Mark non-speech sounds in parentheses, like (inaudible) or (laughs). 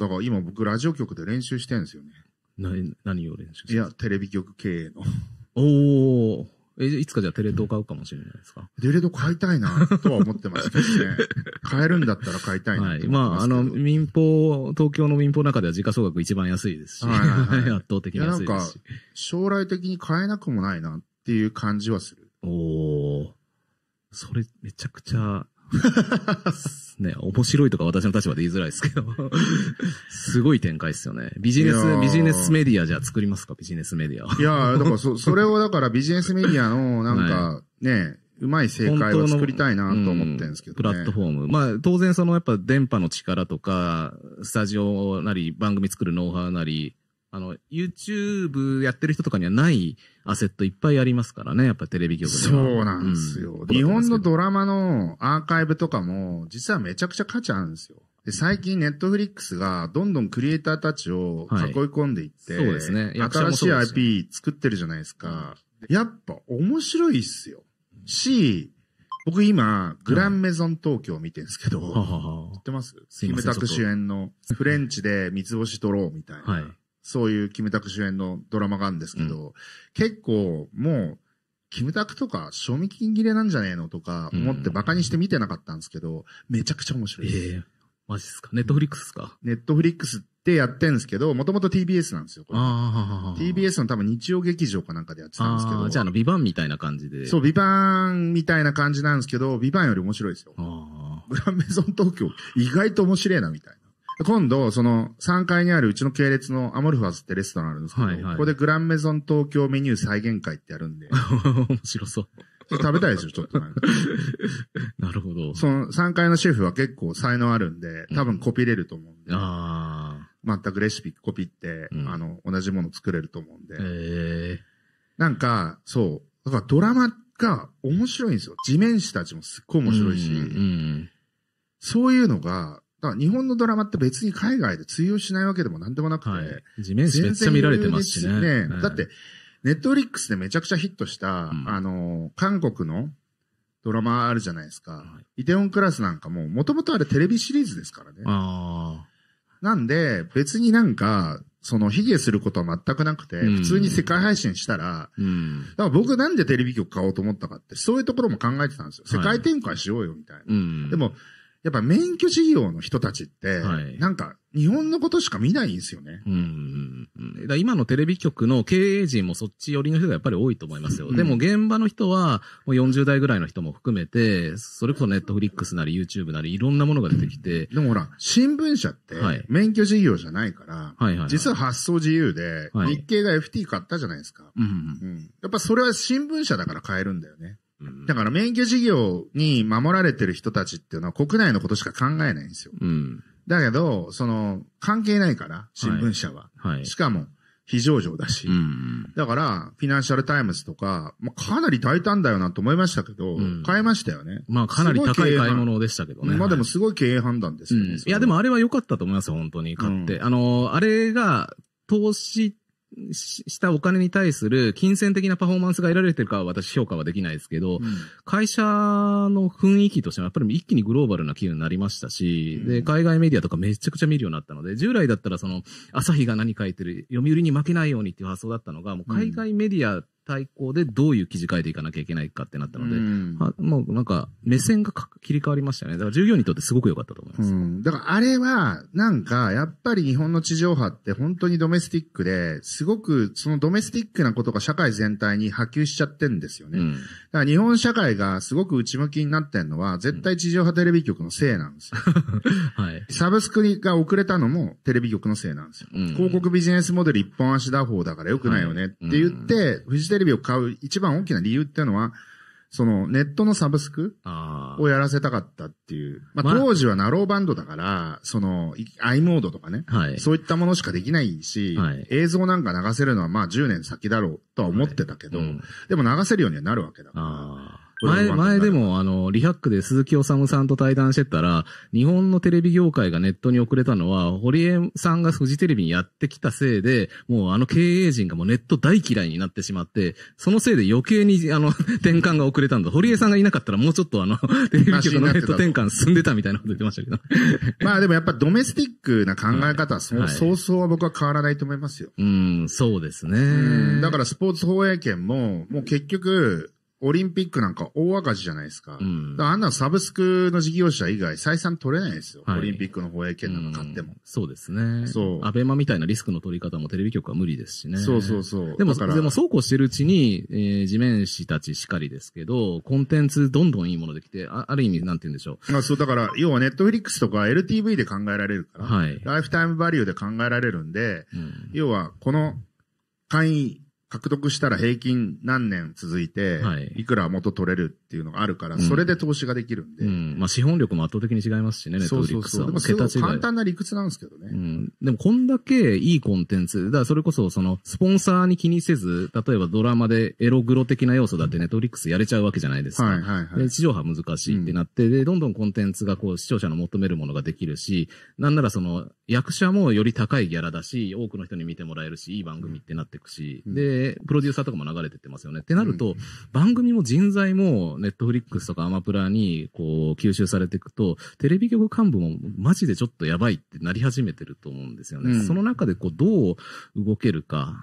だから今僕ラジオ局で練習してるんですよね。な何を練習しているんや、ですかテレビ局経営の。おお。え、いつかじゃあテレ東買うかもしれないですか。テレ東買いたいなとは思ってますけどね。買えるんだったら買いたいなはい。まあ、あの、民放、東京の民放の中では時価総額一番安いですし、はいはいはい (laughs) 圧倒的いやなんいか将来的に買えなくもないなっていう感じはする。おお。それ、めちゃくちゃ、(laughs) ね、面白いとか私の立場で言いづらいですけど、(laughs) すごい展開ですよね。ビジネス、ビジネスメディアじゃあ作りますか、ビジネスメディア。いやだからそ、(laughs) それをだからビジネスメディアの、なんか、ね、はい、うまい正解を作りたいなと思ってるんですけど、ねプラットフォーム。まあ、当然そのやっぱ電波の力とか、スタジオなり、番組作るノウハウなり、あの、YouTube やってる人とかにはないアセットいっぱいありますからね、やっぱテレビ局は。そうなんですよ、うん日本のドラマのアーカイブとかも、実はめちゃくちゃ価値あるんですよ。で最近、ネットフリックスがどんどんクリエイターたちを囲い込んでいって、はい、そうですね。新しい IP 作ってるじゃないですか。やっぱ面白いっすよ。し、僕今、グランメゾン東京見てるんですけど、はい、知ってますキムタク主演のフレンチで三つ星取ろうみたいな。はいそういうキムタク主演のドラマがあるんですけど、うん、結構もう、キムタクとか賞味期限切れなんじゃねえのとか思ってバカにして見てなかったんですけど、めちゃくちゃ面白いです。ええー、マジっすかネットフリックスっすかネットフリックスってやってんですけど、もともと TBS なんですよ、これ。TBS の多分日曜劇場かなんかでやってたんですけど。じゃああの、ビバンみたいな感じで。そう、ビバンみたいな感じなんですけど、ビバンより面白いですよ。グランメゾン東京、意外と面白いな、みたいな。今度、その3階にあるうちの系列のアモルファズってレストランあるんですけど、はいはい、ここでグランメゾン東京メニュー再現会ってやるんで。面白そう。食べたいですよ、ちょっと。(laughs) なるほど。その3階のシェフは結構才能あるんで、多分コピれると思うんで。うん、ああ。全くレシピコピって、うん、あの、同じもの作れると思うんで。へなんか、そう。だからドラマが面白いんですよ。地面師たちもすっごい面白いし。うん、うん、そういうのが、だから日本のドラマって別に海外で通用しないわけでも何でもなくて。地面師めっちゃ見られてますしね。ねだって、ネットフリックスでめちゃくちゃヒットした、うん、あの、韓国のドラマあるじゃないですか。はい、イテオンクラスなんかも、もともとあれテレビシリーズですからね。あなんで、別になんか、その、卑下することは全くなくて、うん、普通に世界配信したら、うん、だから僕なんでテレビ局買おうと思ったかって、そういうところも考えてたんですよ。世界展開しようよ、みたいな。はい、でも、やっぱ免許事業の人たちって、はい、なんか日本のことしか見ないんですよね。うん。だ今のテレビ局の経営陣もそっち寄りの人がやっぱり多いと思いますよ。うん、でも現場の人は、もう40代ぐらいの人も含めて、それこそネットフリックスなり YouTube なりいろんなものが出てきて。うん、でもほら、新聞社って免許事業じゃないから、はい、実は発想自由で、日経が FT 買ったじゃないですか。やっぱそれは新聞社だから買えるんだよね。だから免許事業に守られてる人たちっていうのは国内のことしか考えないんですよ。うん、だけど、その、関係ないから、新聞社は。はいはい、しかも、非上場だし。うん、だから、フィナンシャルタイムズとか、まあ、かなり大胆だよなと思いましたけど、うん、買えましたよね。まあ、かなり高い買い物でしたけどね。まあでもすごい経営判断ですよね。うん、いや、でもあれは良かったと思いますよ、本当に。買って。あのあれが、投資したお金に対する金銭的なパフォーマンスが得られてるかは私評価はできないですけど、うん、会社の雰囲気としてはやっぱり一気にグローバルな企業になりましたし、うん、で、海外メディアとかめちゃくちゃ見るようになったので、従来だったらその、朝日が何書いてる、読売に負けないようにっていう発想だったのが、もう海外メディア対抗でどういう記事書いていかなきゃいけないかってなったので、うんもうなんか目線が切り替わりましたね。だから従業員にとってすごく良かったと思います。うん、だからあれは、なんかやっぱり日本の地上波って本当にドメスティックで、すごくそのドメスティックなことが社会全体に波及しちゃってんですよね。うん、だから日本社会がすごく内向きになってんのは、絶対地上波テレビ局のせいなんですよ。(laughs) はい、サブスクが遅れたのもテレビ局のせいなんですよ。うん、広告ビジネスモデル一本足打法だから良くないよねって言って、フジテレビレビを買う一番大きな理由っていうのは、そのネットのサブスクをやらせたかったっていう。まあ、当時はナローバンドだから、その i モードとかね、はい、そういったものしかできないし、はい、映像なんか流せるのはまあ10年先だろうとは思ってたけど、はいうん、でも流せるようにはなるわけだから。前、前でも、あの、リハックで鈴木治さんと対談してたら、日本のテレビ業界がネットに遅れたのは、堀江さんがフジテレビにやってきたせいで、もうあの経営陣がもうネット大嫌いになってしまって、そのせいで余計に、あの、転換が遅れたんだ。堀江さんがいなかったらもうちょっとあの、テレビ局のネット転換進んでたみたいなこと言ってましたけど。(laughs) まあでもやっぱドメスティックな考え方は、はい、そうそうは僕は変わらないと思いますよ。うん、そうですね。だからスポーツ放映権も、もう結局、オリンピックなんか大赤字じゃないですか。うん、あんなサブスクの事業者以外採算取れないですよ。はい、オリンピックの放映権なんか買っても、うん、そうですね。そう。アベマみたいなリスクの取り方もテレビ局は無理ですしね。そうそうそう。でも、でもそうこうしてるうちに、えー、地面師たちしかりですけど、コンテンツどんどんいいものできて、あある意味なんて言うんでしょう。あそう、だから、要はネットフリックスとか LTV で考えられるから、はい、ライフタイムバリューで考えられるんで、うん、要は、この会員獲得したら平均何年続いて、い、くら元取れるっていうのがあるから、それで投資ができるんで。うん。まあ資本力も圧倒的に違いますしね、ネットフリックスは。そうそうそう。簡単な理屈なんですけどね。うん。でもこんだけいいコンテンツ、だからそれこそその、スポンサーに気にせず、例えばドラマでエログロ的な要素だってネットフリックスやれちゃうわけじゃないですか。はいはいはい。地上波難しいってなって、うん、で、どんどんコンテンツがこう視聴者の求めるものができるし、なんならその、役者もより高いギャラだし、多くの人に見てもらえるし、いい番組ってなっていくし、うん、で、プロデューサーとかも流れてってますよね。ってなると、うん、番組も人材も、ネットフリックスとかアマプラに、こう、吸収されていくと、テレビ局幹部もマジでちょっとやばいってなり始めてると思うんですよね。うん、その中で、こう、どう動けるか、